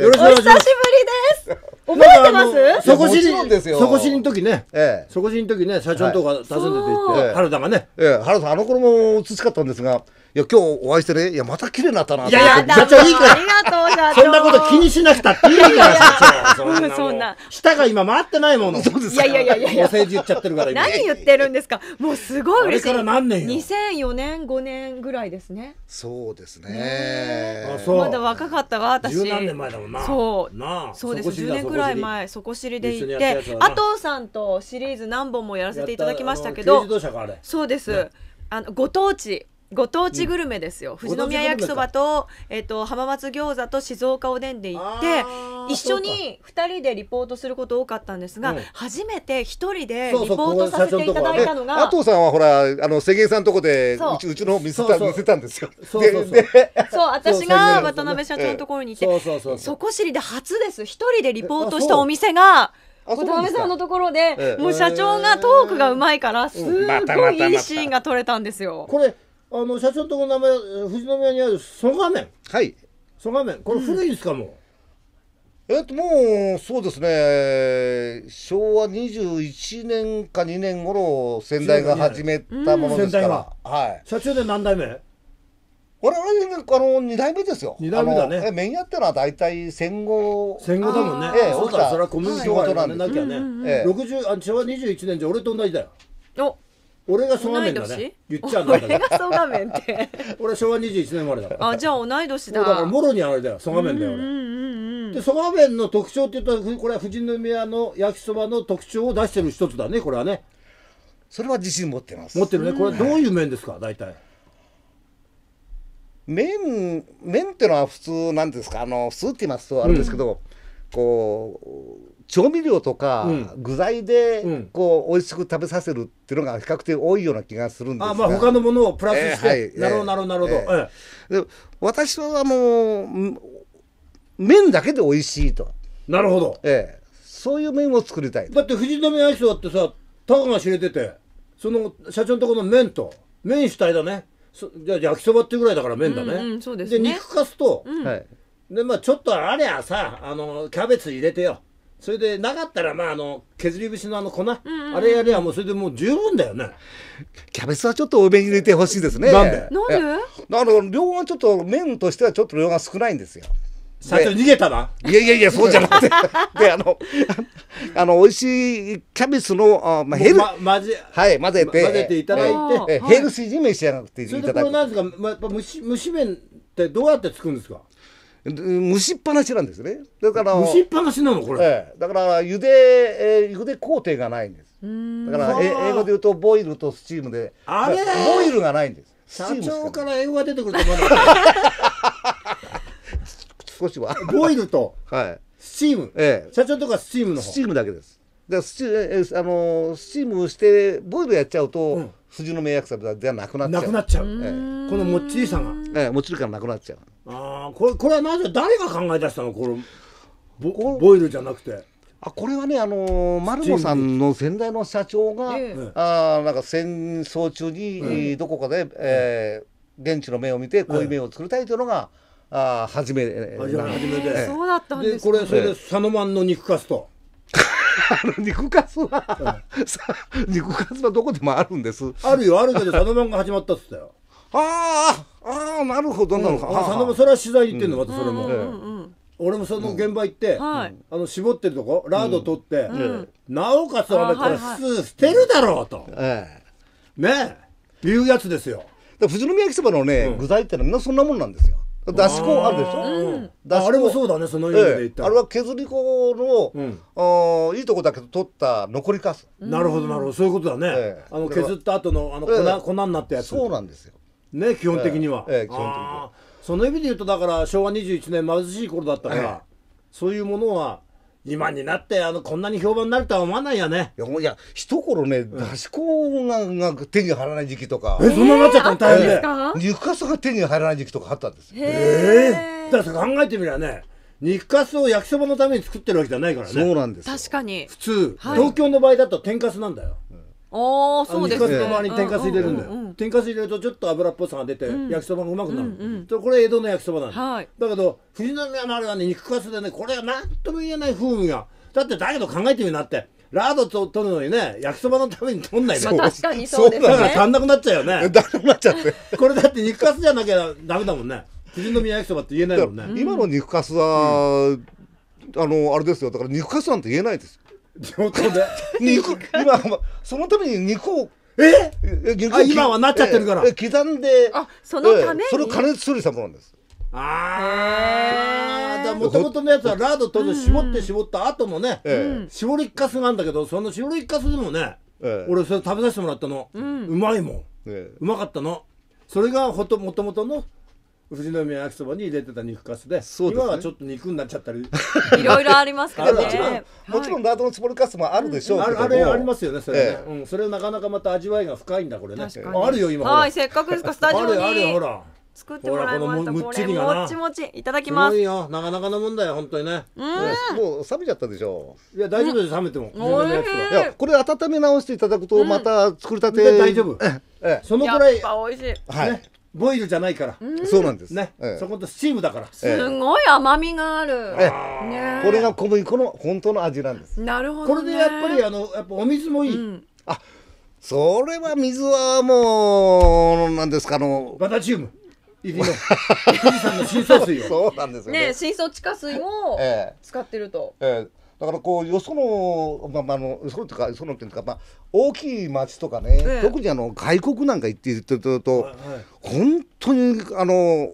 よろしくおす。お久しぶりです。覚えてますそこしり、そこしりの時ね、ええ、そこしりの時ね、社長とか訪ねて行って、原田がね。ええ、原田、あの頃も美しかったんですが、いや今日お会いしてねいやまた綺麗になったなって社長いいからありがとうそんなこと気にしなくたっていいから社長そんな舌が今回ってないものそうですいやいやいやいやお世辞言っちゃってるから何言ってるんですかもうすごい嬉しいあれから何年よ2 0 0年5年ぐらいですねそうですねまだ若かったわ私十何年前だもんなそうなそうです10年くらい前底知りで行って阿藤さんとシリーズ何本もやらせていただきましたけどそうですあのご当地ご当地グルメですよ、富士宮焼きそばと,、えー、と浜松餃子と静岡おでんで行って一緒に2人でリポートすること多かったんですが、初めて1人でリポートさせていただいたのが、ね、佐さんはほらあの世間さんとこでうちうちの見せた見せたんですよ。そう 私が渡辺社長のところにいてそこ知りで初です1人でリポートしたお店が。渡辺さんのところで、もう社長がトークがうまいから、すごいいいシーンが撮れたんですよ。これ、あの社長のとこの名前富士宮にある蘇我面。はい蘇我面、これ古いんですか、もうえっと、もう、そうですね、昭和二十一年か二年頃、先代が始めたものですから。はい。社長で何代目我々、あの、二代目ですよ。二代目だね。え、麺屋ってのは大体戦後。戦後だもんね。ええ、そうだ、それは小麦粉が取らなきゃね。ええ、6あ昭和二十一年じゃ俺と同じだよ。お俺がそうめんだね言っちゃうんだ俺がそうめんって 俺昭和二十一年生まれだからあじゃあ同い年だだからもろにあれだよそがめんだよ俺、うんうんうん、でそがめんの特徴って言ったこれは富士宮の焼きそばの特徴を出してる一つだねこれはねそれは自信持ってます持ってるねこれどういう面ですか、大体麺麺ってのは普通なんですかあの普通って言いますとあるんですけど、うん、こう調味料とか具材でこう美味しく食べさせるっていうのが比較的多いような気がするんですが、あまあ他のものをプラスして、えーはい、なるほどなるほどなるほど、え私はもう麺だけで美味しいとなるほど、えー、そういう麺を作りたいだって藤富愛だってさたかが知れててその社長のところの麺と麺主体だねじゃ焼きそばっていうぐらいだから麺だね、うんうん、そうですねで肉かすと、うん、でまあちょっとありゃさあのキャベツ入れてよそれでなかったらまああの削り節のあの粉、うんうんうん、あれやれゃもうそれでもう十分だよねキャベツはちょっと多めに入れてほしいですねなんでなんで量がちょっと麺としてはちょっと量が少ないんですよ最初逃げたないやいやいやそうじゃなくて であのあの美味しいキャベツのあ、まあ、ヘル、ま、混ぜはい混ぜて混ぜていただいて、ヘルシーに召し上がっていただくそれでこれなんですか、まあ、蒸し蒸し麺ってどうやって作るんですか蒸しっぱなしなんですねだから蒸しっぱなしなのこれ、ええ、だから茹で、えー、茹で工程がないんですだから英語で言うとボイルとスチームであれボイルがないんです社長から英語が出てくると思わなか少しはボイルとはい。スチーム、ええ、社長とかスチームのスチームだけですでスチーム、えあのスチームしてボイルやっちゃうと、うん、筋の迷惑さではなくなっちゃうなくなっちゃう、ええ、このもっちりさが、ええ、もっちりらなくなっちゃうあこれこれはなぜ誰が考え出したのこれボボイルじゃなくて。あこれはね、あのー、マルモさんの先代の社長が、ええ、あなんか戦争中に、えどこかで、ええー、現地の麺を見てこういう麺を作りたいというのが、ええ、あ初め初めで、そうだったんです、ね、でこれそれで佐野マンの肉カすと。あの肉カすは、肉カすはどこでもあるんです。あるよ、あるけど、佐野マンが始まったっつったよ。ああああなるほどなのか、佐野もそれは取材行ってんの、またそれも、俺もその現場行って、あの絞ってるとこラード取って、なおかつ俺これ捨てるだろうと、ねえ、ねいうやつですよ富士宮焼きそばのね、具材ってのはみんなそんなもんなんですよだし粉あるでしょ、あれもそうだねその意味で言ったあれは削り粉の、いいとこだけど取った残りかすなるほどなるほどそういうことだね、あの削った後のあの粉,、粉になったやつそうなんですよね基本的には、ええ基本的にはその意味で言うとだから昭和21年貧しい頃だったから、えそういうものは今になってあのこんなに評判になるとは思わないやねいやもういや一頃ね出し子がが手に入らない時期とかえそんなになっちゃったの大変で、えー肉かすが手に入らない時期とかあったんですええだから考えてみりゃね肉かすを焼きそばのために作ってるわけじゃないからねそうなんです確かに普通、はい東京の場合だと天かすなんだよあそうですね。肉のに天かす入れるんだよ。天かす入れるとちょっと油っぽさが出て焼きそばがうまくなる。これ江戸の焼きそばなんだ。だけど富士宮のあれはね肉かすでねこれは何とも言えない風味が。だってだけど考えてみなって。ラードと取るのにね焼きそばのために取んないで確かにそうですねだから足んなくなっちゃうよね足 んなくなっちゃって これだって肉かすじゃなきゃダメだもんね富士宮焼きそばって言えないもんね今の肉かすは、あのあれですよだから肉かすなんて言えないです地元で 肉今そのために肉をえ肉を今はなっちゃってるから刻んであそのためそれを加熱するしたものなんですああもともとのやつはラードと絞って絞った後のね、絞りかすなんだけどその絞りかすでもね、俺それ食べさせてもらったの、うまいもん、うまかったのそれがほともともとの富士宮焼きそばに入れてた肉かすで、ね、今はちょっと肉になっちゃったり いろいろありますからねもちろん、はい、ラートのつぼりかすもあるでしょうけど、うん、あれありますよねそれええ、うん、それなかなかまた味わいが深いんだこれねあるよ今はいせっかくですかスタジオにあれほら作ってもらいましたこれもちもちいただきますなかなかのもんだよ本当にねもう冷めちゃったでしょいや大丈夫です冷めてもいやこれ温め直していただくとまた作りたて大丈夫そのくらい美味しいはいボイルじゃないから、そうなんですね、ええそことスチームだから、すごい甘みがある。ええねこれが小麦粉の本当の味なんですなるほど、これでやっぱりあのやっぱお水もいい、うんあそれは水はもうなんですかあのバタチウム入りの 富士山の深層水をそうなんですよねね。水素地下水を使ってると。ええだからこうよそのまあまあのよそのとかそのっていうかまあ大きい町とかね、ええ、特にあの外国なんか行っているとと、はい、本当にあの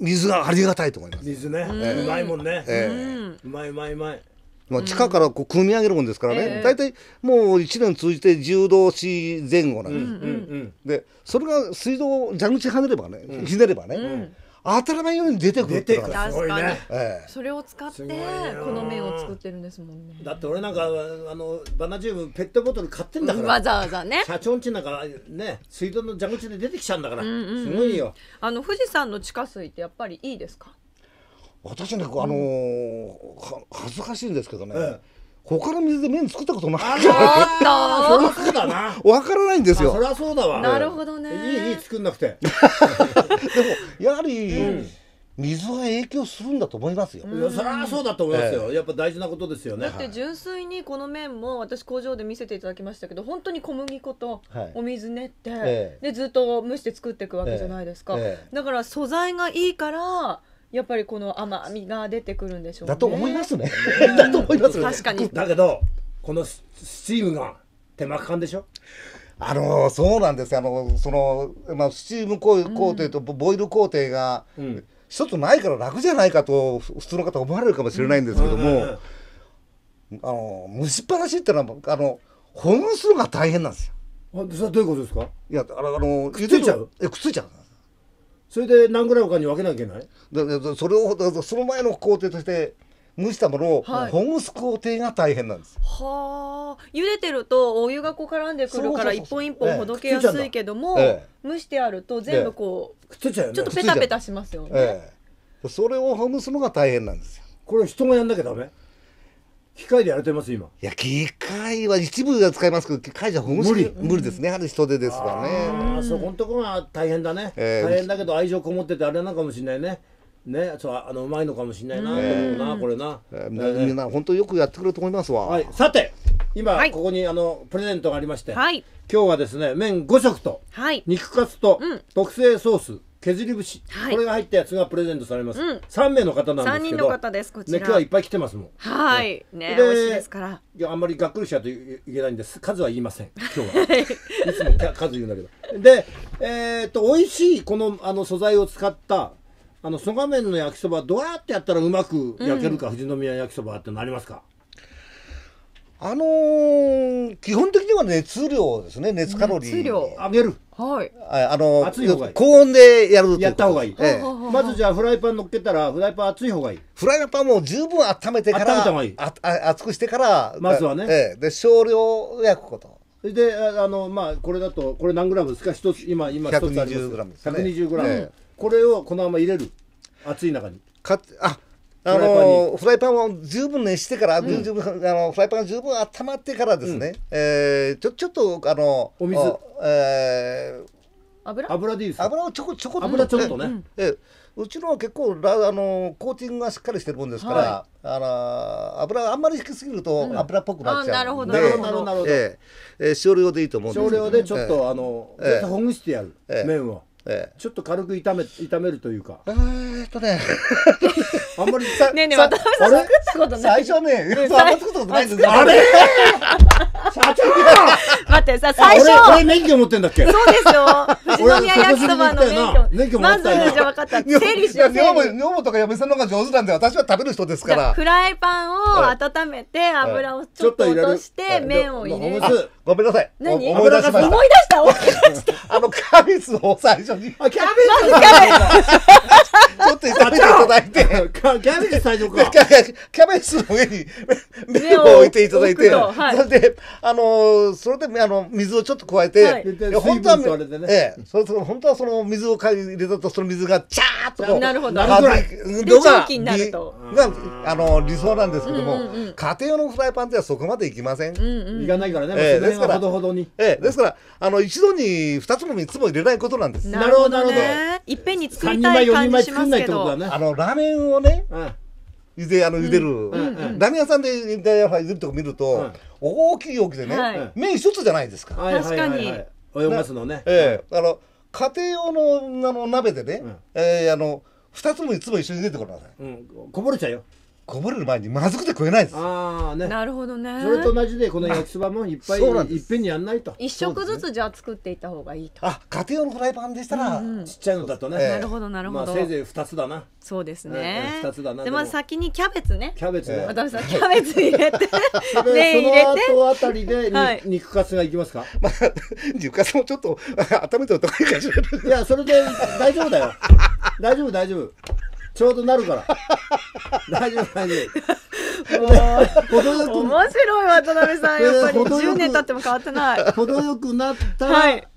水がありがたいと思います。水ね、えー、うまいもんね、えー、うまいうまいうまい。まあ、地下からこう組み上げるもんですからね、大、体、もう1年通じて柔道し前後なんです、うんうんうん、でそれが水道蛇口はねればね、ひねればね、当たらないように出てくるってことすね、ええ、それを使ってこの面を作ってるんですもんねだって俺なんかあのバナジウムペットボトル買ってんだからわざわざね社長んちなんかね水道の蛇口で出てきちゃうんだから、うんうん、すごいよあの富士山の地下水ってやっぱりいいですか私ねあのー、恥ずかしいんですけどね、ええ他の水で麺作ったことないあらーっとそうだなわからないんですよそりゃそうだわなるほどねいいいい作んなくて でもやはり、水は影響するんだと思いますよ。そりゃそうだと思いますよ、やっぱ大事なことですよね。だって純粋にこの麺も私工場で見せていただきましたけど、本当に小麦粉とお水練って、でずっと蒸して作っていくわけじゃないですか。だから素材がいいから。やっぱりこの甘みが出てくるんでしょうねだと思いますねだと思いますね確かにだけどこのスチームが手間かかんでしょあのそうなんですあのその、まあ、スチーム工程とボイル工程が、一つないから楽じゃないかと普通の方思われるかもしれないんですけども、あの蒸しっぱなしってのはあの保温するのが大変なんですよ。あそれはどういうことですかいやあのあのくっついちゃうえくっついちゃうそれで何グラムかに分けなきゃいけないだそれをその前の工程として蒸したものをほぐす工程が大変なんです。はあ、茹でてるとお湯がこう絡んでくるから一本一本ほどけやすいけども、ええ、蒸してあると全部こう、え、ちょっとペタペタしますよね。それをほぐすのが大変なんですよ。これ人がやんなきゃダメ。機械でやれてます今いや機械は一部は使いますけど機械じゃ無理無理ですねある人手ですらねあそこのとこが大変だね、えー、大変だけど愛情こもっててあれなのかもしれないねね、そうあのうまいのかもしれないな、えー、なこれな、えー、みんな本当よくやってくれると思いますわ、はい、さて今、ここにあのプレゼントがありまして、はい、今日はですね麺5色と、はい、肉カツと、うん、特製ソース削り節、はい、これが入ったやつがプレゼントされます、うん、名の方なんですけど人ですこちら、ね、今日はいっぱい来てますもんはいねね美味しいですからいやあんまりがっくりしちゃうといけないんです数は言いません 今日はいつも数言うんだけどでえー、っと美味しいこのあの素材を使ったあの曽我麺の焼きそばどうやってやったらうまく焼けるか、うん、富士宮焼きそばってなりますかあのー、基本的には熱量ですね、熱カロリー。熱量上げる。はい。あのー、高温でやるやった方がいい。ええ、まずじゃあフライパン乗っけたら、フライパン熱い方がいい。フライパンも十分温めてから、温めた方がいい。熱くしてから、まずはね。ええ、で、少量焼くこと。で、あの、まあ、これだと、これ何グラムですか一つ、今、今つあります。120グラムですね。120グラム。これをこのまま入れる。熱い中に。かああのフライパンを十分熱してから、うん、十分あのフライパンが十分温まってからですね、うん、えー、ちょちょっとあのお水えー、油油でいいです油をちょこちょこっと油ちょっとね、ええうちのは結構ラあのコーティングがしっかりしてるもんですから、はい、あの油があんまり引きすぎると油っぽくなっちゃう、うん、なるほどなるほど、えええー、少量でいいと思うんです少量でちょっと、えー、あの、えー、ほぐしてやる、えー、麺を、えー、ちょっと軽く炒め炒めるというかえー、っとねあんまりさ、ねえねえ、渡辺さん作ったことない。最初ね、あんま作ったことないんですよ。あれ社長 待ってさ、最初。俺、免許持ってんだっけそうですよ。宮焼きそばの免許。まず、じゃ分かった。整理しよう。女房とか嫁さんの方が上手なんで、私は食べる人ですから。フライパンを温めて、油をちょっと落として、麺を入れる。ごめんなさい。何思い出しました。思い出した出した。あの、キャベツを最初に。あ、キャベツまずキャベツちょっと食べていただいて。キャベツ最初か。キャベツの上に 麺を置いていただいて、それで、あの、それで、あの、水をちょっと加えて、本当は、ええ、そうそ本当はその水を入れたとその水がチャーッとなるほどなるほど蒸になるとがあの理想なんですけども、うんうんうん、家庭用のフライパンではそこまでいきません、うんうん、いかないからね、えー、ですからほどほどに、えー、ですからあの一度に2つも3つも入れないことなんですなるほど、ね、いっぺんに作りたい感じしますけど、ね、あのラーメンをね、うんゆであの茹でる、うんうん、ラーメン屋さんで茹でるとこ見ると、うん、大きい容器でね、はい、麺一つじゃないですか。確かに、はいはいはいはい泳がすのね。ええあの家庭用のあの鍋でね、ええあの二つも三つも一緒に出てこなさい、うん、こぼれちゃうよこぼれる前にまずくて食えないですああねなるほどねそれと同じでこの焼きそばもいっぱいいっぺんにやんないと一食ずつじゃあ作っていった方がいいとあ家庭用のフライパンでしたら、うんうん、ちっちゃいのだとね、なるほどなるほど、まあ、せいぜい二つだなそうですね2つだなでまず先にキャベツねキャベツね、えー、私さキャベツ入れてね その後あたりで、はい、肉かすがいきますかまあ 肉かすもちょっと 温めておいた方がいいかもしれない。いやそれで大丈夫だよ大丈夫大丈夫ちょうどなるから。大丈夫、大丈夫。面白い渡辺さん、やっぱり10年経っても変わってない。程よくなったら、はい、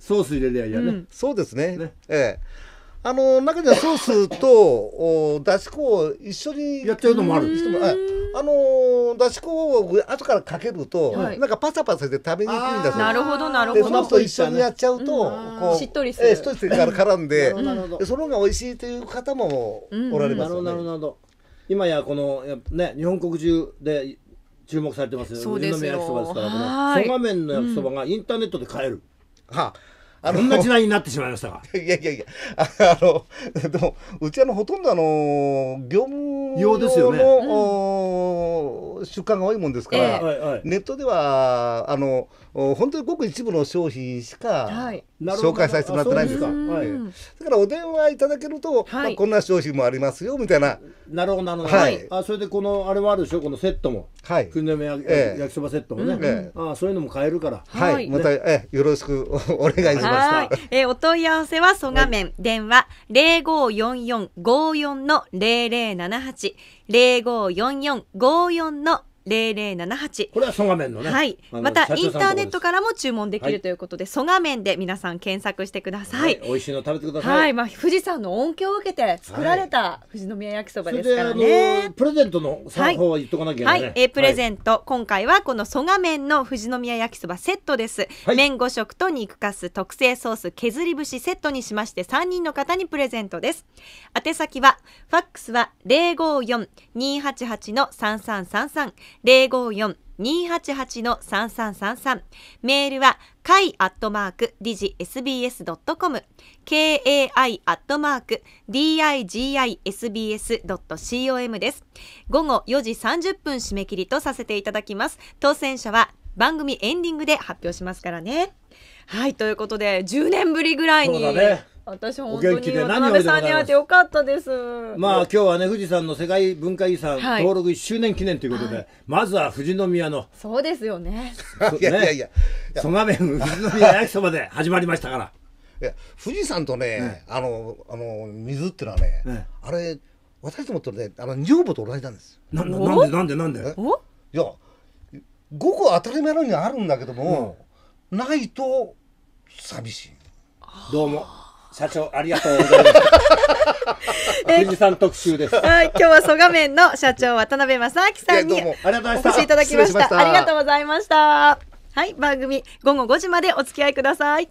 ソース入れりゃいいやね、うん、そうですね。ねええあの中にはソースとおだし粉を一緒にやっちゃうのもある。うんあのー、だし粉を後からかけると、はい、なんかパサパサで食べにくいんだそうなるほどなるほどそのと一緒にやっちゃうと、うん、こうしっとりする、えー、しっとりするから絡んででその方が美味しいという方もおられますよね、うんうん、なるほど今やこのやね日本国中で注目されてますそうですよ湯飲み焼きそばですからこのそば麺の焼きそばがインターネットで買える、はああのそんな時になってしまいましたが いやいやいや あのでもうちはのほとんどあの業務用ですよね、うん、出荷が多いもんですから、えー、ネットではあの本当にごく一部の商品しか、はい紹介させてもらってないんですか、だからお電話いただけると、はい、まあ、こんな商品もありますよみたいななるほどなるほど、はい、あそれでこのあれはあるでしょこのセットも、はい、国の焼,、えー、焼きそばセットもね、えー、あそういうのも買えるからはい、ね、また、えよろしく お願いします。えお問い合わせは蘇画面、電話零五四四五四の零零七八零五四四五四の零零七八。これは蘇我麺のねはいまたインターネットからも注文できるということで蘇我麺で皆さん検索してください、はい、美味しいの食べてください、はいまあ、富士山の恩恵を受けて作られた富士宮焼きそばですからね、はい、プレゼントの方は言っとかなきゃ、ね、はい、はい、えプレゼント、今回はこの蘇我麺の富士宮焼きそばセットです、麺五色と肉かす特製ソース削り節セットにしまして三人の方にプレゼントです宛先はファックスは零五四二八八の三三三三。五四二八八の三三三三。メールは kai アットマーク digisbs.com kai アットマーク digisbs.com です午後4時30分締め切りとさせていただきます当選者は番組エンディングで発表しますからねはいということで10年ぶりぐらいに、ね、私本当に渡辺さんに会ってよかったです。まあ今日はね富士山の世界文化遺産登録1周年記念ということで、はい、まずは富士宮のそうですよね。ねいやいやいや、蘇我面富士宮焼きそばで始まりましたから。いや富士山とね、うん、あのあの水っていうのはね、うん、あれ私どもとねあの女房と同じなんですなななんでなんでなんで？いやごく当たり前のようにあるんだけども、うん、ないと寂しい。どうも。社長、ありがとうございました。富士山特集です。はい、今日は蘇我面の社長渡辺正明さんにお越しいただきました。ありがとうございました。はい、番組午後5時までお付き合いください。